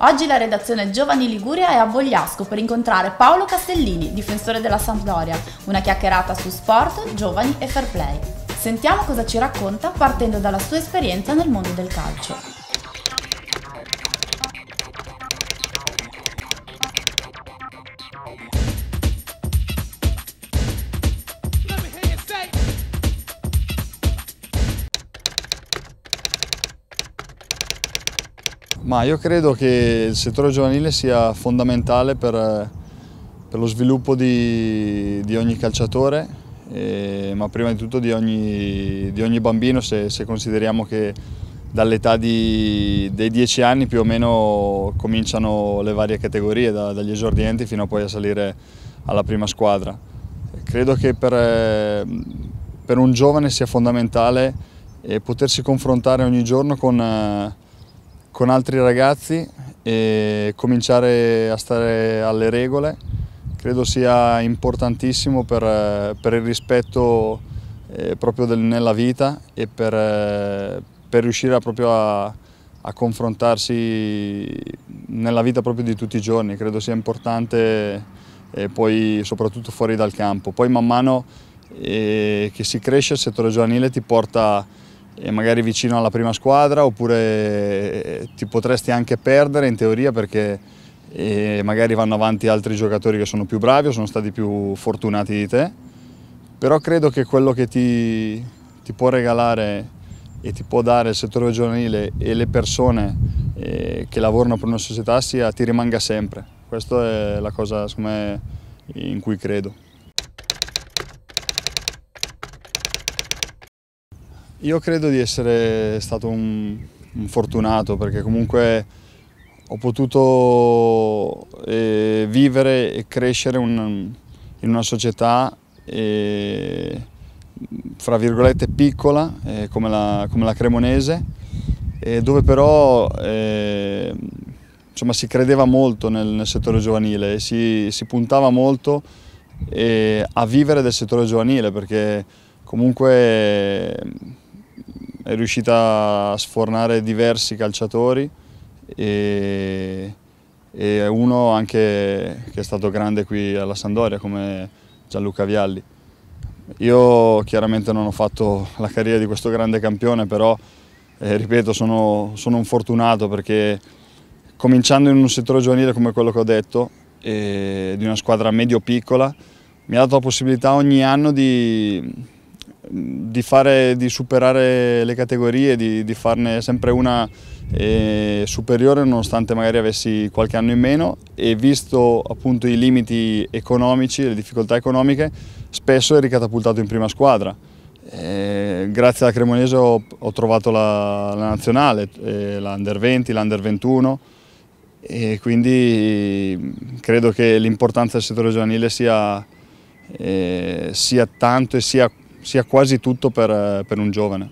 Oggi la redazione Giovani Liguria è a Vogliasco per incontrare Paolo Castellini, difensore della Sampdoria, una chiacchierata su sport, giovani e fair play. Sentiamo cosa ci racconta partendo dalla sua esperienza nel mondo del calcio. Ma io credo che il settore giovanile sia fondamentale per, per lo sviluppo di, di ogni calciatore, eh, ma prima di tutto di ogni, di ogni bambino se, se, consideriamo che dall'età dei 10 anni più o meno cominciano le varie categorie, da, dagli esordienti fino a poi a salire alla prima squadra. Credo che per, per un giovane sia fondamentale eh, potersi confrontare ogni giorno con... Eh, con altri ragazzi e cominciare a stare alle regole credo sia importantissimo per, per il rispetto eh, proprio del, nella vita e per, eh, per riuscire a, proprio a, a, confrontarsi nella vita proprio di tutti i giorni. Credo sia importante eh, poi soprattutto fuori dal campo. Poi man mano eh, che si cresce il settore giovanile ti porta magari vicino alla prima squadra oppure eh, ti potresti anche perdere in teoria perché eh, magari vanno avanti altri giocatori che sono più bravi o sono stati più fortunati di te, però credo che quello che ti, ti può regalare e ti può dare il settore giovanile e le persone eh, che lavorano per una società sia, ti rimanga sempre. Questa è la cosa me, in cui credo. Io credo di essere stato un, un fortunato perché comunque ho potuto eh, vivere e crescere un, in una società eh, fra virgolette piccola eh, come, la, come, la, Cremonese dove però eh, insomma, si credeva molto nel, nel settore giovanile e si, si puntava molto eh, a vivere del settore giovanile perché comunque è riuscita a sfornare diversi calciatori e, e uno anche che è stato grande qui alla Sandoria come Gianluca Vialli. Io chiaramente non ho fatto la carriera di questo grande campione, però eh, ripeto sono, sono un fortunato perché cominciando in un settore giovanile come quello che ho detto, eh, di una squadra medio-piccola, mi ha dato la possibilità ogni anno di, di, fare, di, superare le categorie, di, di farne sempre una eh, superiore nonostante magari avessi qualche anno in meno e visto appunto i limiti economici, le difficoltà economiche, spesso è ricatapultato in prima squadra. Eh, grazie alla Cremonese ho, ho trovato la, la nazionale, eh, l'Under 20, l'Under 21 e quindi credo che l'importanza del settore giovanile sia, eh, sia tanto e sia sia quasi tutto per, eh, per un giovane.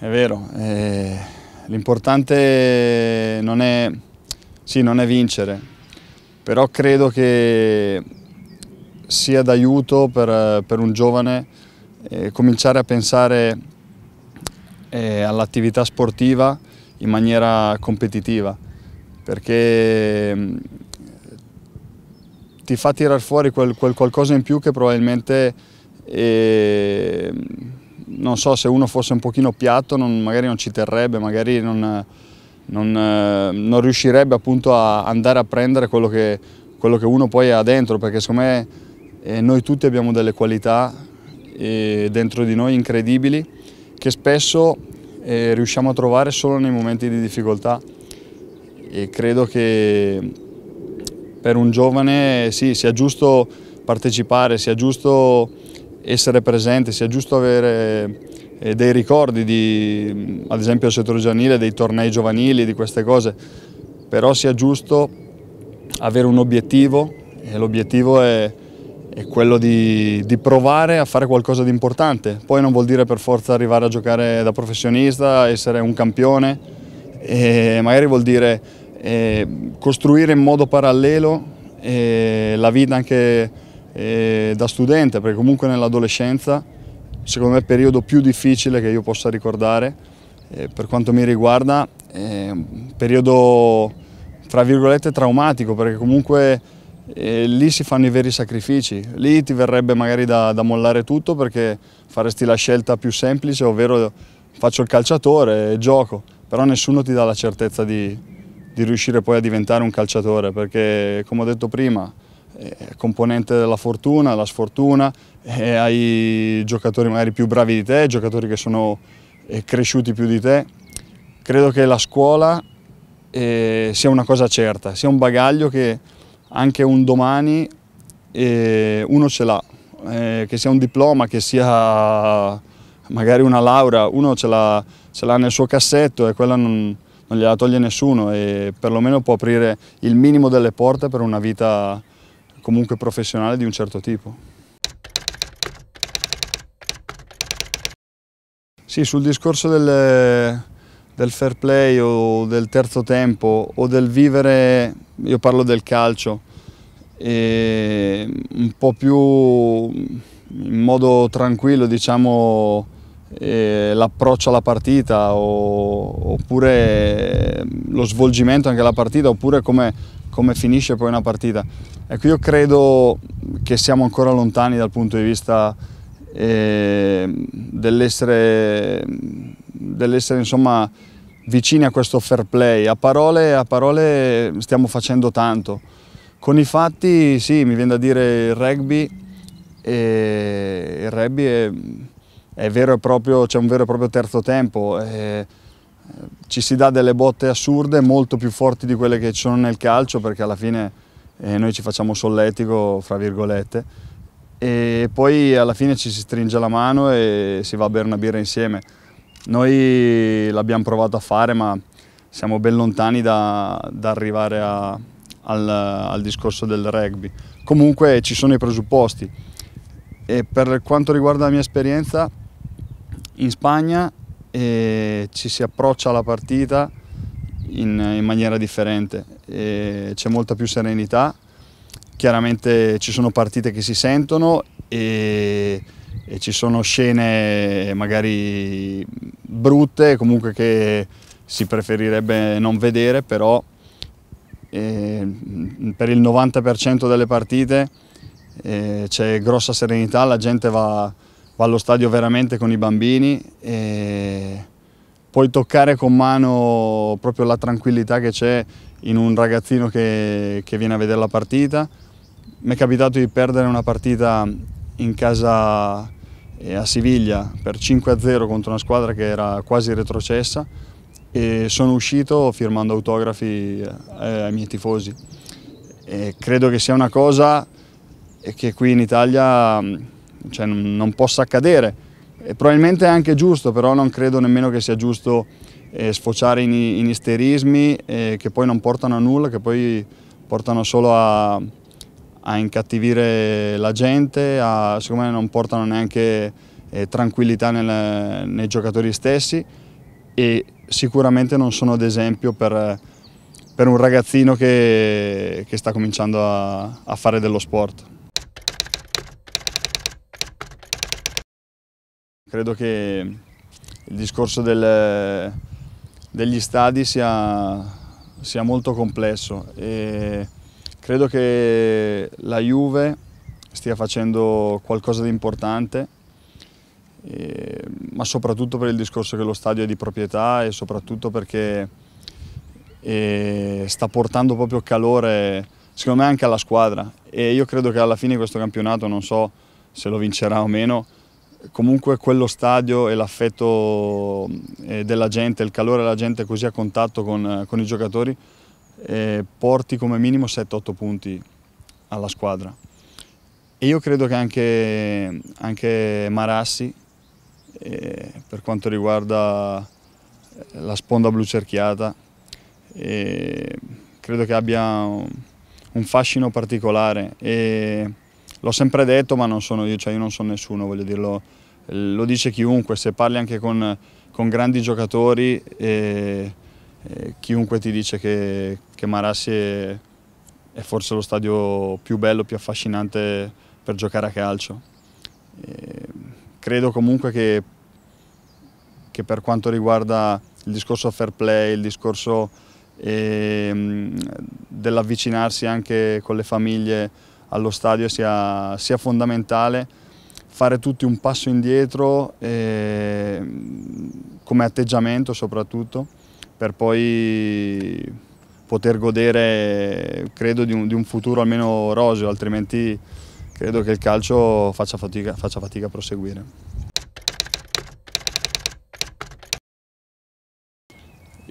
È vero, eh, l'importante non è, sì, non è vincere, però credo che sia d'aiuto per, eh, per, un giovane eh, cominciare a pensare eh, all'attività sportiva in maniera competitiva, perché ti fa tirare fuori quel, quel, qualcosa in più che probabilmente, eh, non so, se uno fosse un pochino piatto non, magari non ci terrebbe, magari non, non, eh, non riuscirebbe appunto a andare a prendere quello che, quello che uno poi ha dentro, perché secondo me eh, noi tutti abbiamo delle qualità eh, dentro di noi incredibili che spesso eh, riusciamo a trovare solo nei momenti di difficoltà e credo che per un giovane sì, sia giusto partecipare, sia giusto essere presente, sia giusto avere eh, dei ricordi di, ad esempio al settore giovanile, dei tornei giovanili, di queste cose, però sia giusto avere un obiettivo e l'obiettivo è, è, quello di, di, provare a fare qualcosa di importante, poi non vuol dire per forza arrivare a giocare da professionista, essere un campione, magari vuol dire eh, costruire in modo parallelo eh, la vita anche eh, da studente, perché comunque nell'adolescenza, secondo me è il periodo più difficile che io possa ricordare, eh, per quanto mi riguarda, è un periodo tra virgolette traumatico, perché comunque eh, lì si fanno i veri sacrifici, lì ti verrebbe magari da, da mollare tutto perché faresti la scelta più semplice, ovvero faccio il calciatore e gioco, però nessuno ti dà la certezza di, di riuscire poi a diventare un calciatore perché come ho detto prima componente della fortuna, la sfortuna e hai giocatori magari più bravi di te, giocatori che sono eh, cresciuti più di te. Credo che la scuola eh, sia una cosa certa, sia un bagaglio che anche un domani eh, uno ce l'ha, eh, che sia un diploma, che sia magari una laurea, uno ce l'ha, nel suo cassetto e quella non, non gliela toglie nessuno e perlomeno può aprire il minimo delle porte per una vita comunque professionale di un certo tipo. Sì, sul discorso del, del, fair play o del terzo tempo o del vivere, io parlo del calcio, un po' più in modo tranquillo, diciamo, eh, l'approccio alla partita o, oppure ehm, lo svolgimento anche della partita oppure come, come, finisce poi una partita. Ecco, io credo che siamo ancora lontani dal punto di vista eh, dell'essere, dell'essere insomma, vicini a questo fair play. A parole, a parole stiamo facendo tanto. Con i fatti sì, mi viene da dire il rugby, e il rugby è c'è un vero e proprio terzo tempo. E, eh, ci si dà delle botte assurde, molto più forti di quelle che ci sono nel calcio, perché alla fine eh, noi ci facciamo solletico, fra virgolette, e poi alla fine ci si stringe la mano e si va a bere una birra insieme. Noi l'abbiamo provato a fare, ma siamo ben lontani da, da arrivare a, al, al discorso del rugby. Comunque ci sono i presupposti. E per quanto riguarda la mia esperienza, in Spagna eh, ci si approccia alla partita in, in maniera differente, eh, c'è molta più serenità, chiaramente ci sono partite che si sentono e, e ci sono scene magari brutte, comunque che si preferirebbe non vedere, però eh, per il 90% delle partite eh, c'è grossa serenità, la gente va va allo stadio veramente con i bambini e puoi toccare con mano proprio la tranquillità che c'è in un ragazzino che, che viene a vedere la partita. Mi è capitato di perdere una partita in casa eh, a Siviglia per 5-0 contro una squadra che era quasi retrocessa e sono uscito firmando autografi eh, ai miei tifosi. E credo che sia una cosa che qui in Italia cioè, non possa accadere. E probabilmente è anche giusto, però non credo nemmeno che sia giusto eh, sfociare in, in isterismi eh, che poi non portano a nulla, che poi portano solo a, a incattivire la gente, a, secondo me non portano neanche eh, tranquillità nel, nei giocatori stessi e sicuramente non sono ad esempio per, per un ragazzino che, che sta cominciando a, a fare dello sport. Credo che il discorso del, degli stadi sia, sia, molto complesso e credo che la Juve stia facendo qualcosa di importante e, ma soprattutto per il discorso che lo stadio è di proprietà e soprattutto perché e, sta portando proprio calore secondo me anche alla squadra e io credo che alla fine questo campionato non so se lo vincerà o meno comunque quello stadio e l'affetto eh, della gente, il calore della gente così a contatto con, eh, con i giocatori eh, porti come minimo 7-8 punti alla squadra. E io credo che anche, anche Marassi, eh, per quanto riguarda eh, la sponda blu cerchiata, eh, credo che abbia un, un fascino particolare. E, l'ho sempre detto ma non sono io, cioè io non sono nessuno, voglio dirlo, lo dice chiunque, se parli anche con, con grandi giocatori e, e chiunque ti dice che, che Marassi è, è, forse lo stadio più bello, più affascinante per giocare a calcio. E credo comunque che, che, per quanto riguarda il discorso fair play, il discorso ehm, dell'avvicinarsi anche con le famiglie, allo stadio sia, sia fondamentale fare tutti un passo indietro eh, come atteggiamento soprattutto per poi poter godere credo di un, di un futuro almeno roseo altrimenti credo che il calcio faccia fatica, faccia fatica a proseguire.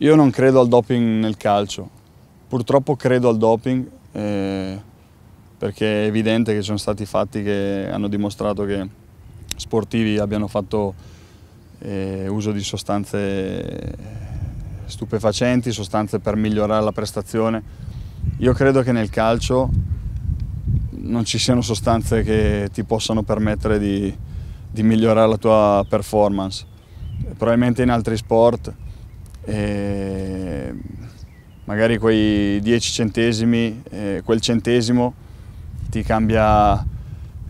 Io non credo al doping nel calcio, purtroppo credo al doping. Eh, perché è evidente che ci sono stati fatti che hanno dimostrato che sportivi abbiano fatto eh, uso di sostanze eh, stupefacenti, sostanze per migliorare la prestazione. Io credo che nel calcio non ci siano sostanze che ti possano permettere di, di migliorare la tua performance. Probabilmente in altri sport eh, magari quei 10 centesimi, eh, quel centesimo ti cambia,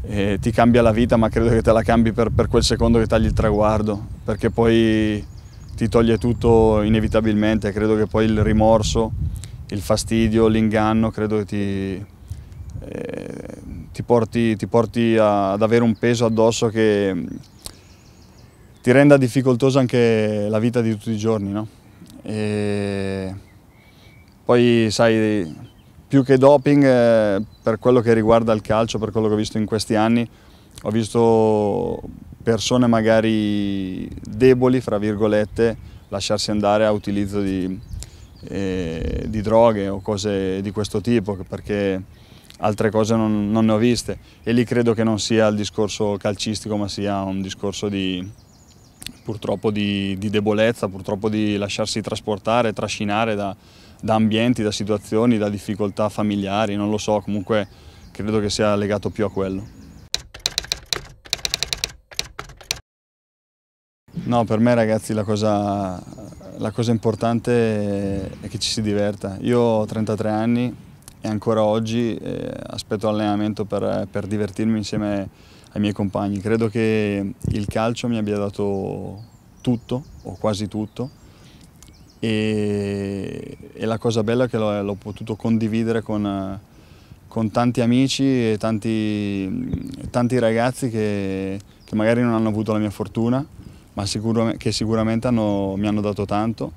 eh, ti cambia la vita, ma credo che te la cambi per, per quel secondo che tagli il traguardo, perché poi ti toglie tutto inevitabilmente, credo che poi il rimorso, il fastidio, l'inganno, credo che ti, eh, ti porti, ti porti a, ad avere un peso addosso che mm, ti renda difficoltosa anche la vita di tutti i giorni. No? poi sai, più che doping, eh, per quello che riguarda il calcio, per quello che ho visto in questi anni, ho visto persone magari deboli, fra virgolette, lasciarsi andare a utilizzo di, eh, di droghe o cose di questo tipo, perché altre cose non, non, ne ho viste e lì credo che non sia il discorso calcistico ma sia un discorso di, purtroppo di, di debolezza, purtroppo di lasciarsi trasportare, trascinare da, da ambienti, da situazioni, da difficoltà familiari, non lo so, comunque credo che sia legato più a quello. No, per me ragazzi la cosa, la cosa importante è che ci si diverta. Io ho 33 anni e ancora oggi eh, aspetto l'allenamento per, per divertirmi insieme ai miei compagni. Credo che il calcio mi abbia dato tutto o quasi tutto e, e la cosa bella è che l'ho, potuto condividere con, con, tanti amici e tanti, tanti ragazzi che, che, magari non hanno avuto la mia fortuna, ma sicuro, che sicuramente hanno, mi hanno dato tanto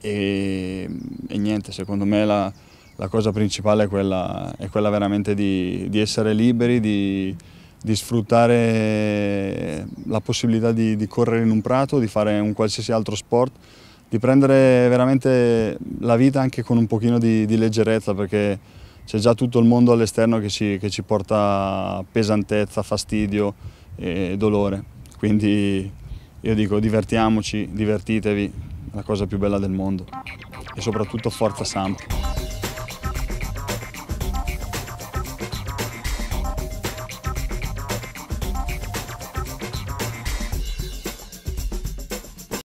e, e niente, secondo me la, la cosa principale è quella, è quella veramente di, di, essere liberi, di, di sfruttare la possibilità di, di, correre in un prato, di fare un qualsiasi altro sport di prendere veramente la vita anche con un pochino di, di leggerezza perché c'è già tutto il mondo all'esterno che, che ci, porta pesantezza, fastidio e dolore. Quindi io dico divertiamoci, divertitevi, è la cosa più bella del mondo e soprattutto forza Samp.